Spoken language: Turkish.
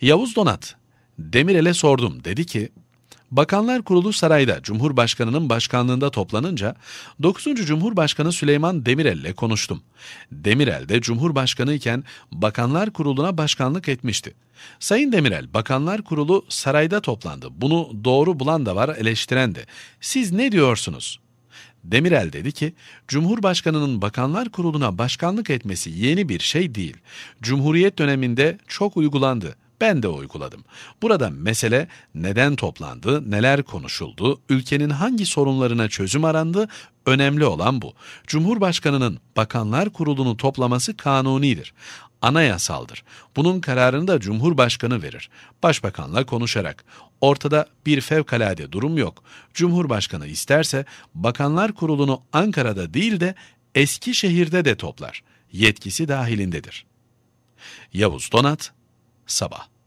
Yavuz Donat, Demirel'e sordum. Dedi ki, Bakanlar Kurulu sarayda Cumhurbaşkanı'nın başkanlığında toplanınca 9. Cumhurbaşkanı Süleyman Demirel ile konuştum. Demirel de Cumhurbaşkanı iken Bakanlar Kurulu'na başkanlık etmişti. Sayın Demirel, Bakanlar Kurulu sarayda toplandı. Bunu doğru bulan da var, eleştiren de. Siz ne diyorsunuz? Demirel dedi ki, Cumhurbaşkanı'nın Bakanlar Kurulu'na başkanlık etmesi yeni bir şey değil. Cumhuriyet döneminde çok uygulandı.'' Ben de uyguladım. Burada mesele neden toplandı, neler konuşuldu, ülkenin hangi sorunlarına çözüm arandı, önemli olan bu. Cumhurbaşkanının Bakanlar Kurulu'nu toplaması kanunidir anayasaldır. Bunun kararını da Cumhurbaşkanı verir. Başbakanla konuşarak. Ortada bir fevkalade durum yok. Cumhurbaşkanı isterse Bakanlar Kurulu'nu Ankara'da değil de Eskişehir'de de toplar. Yetkisi dahilindedir. Yavuz Donat, sabah.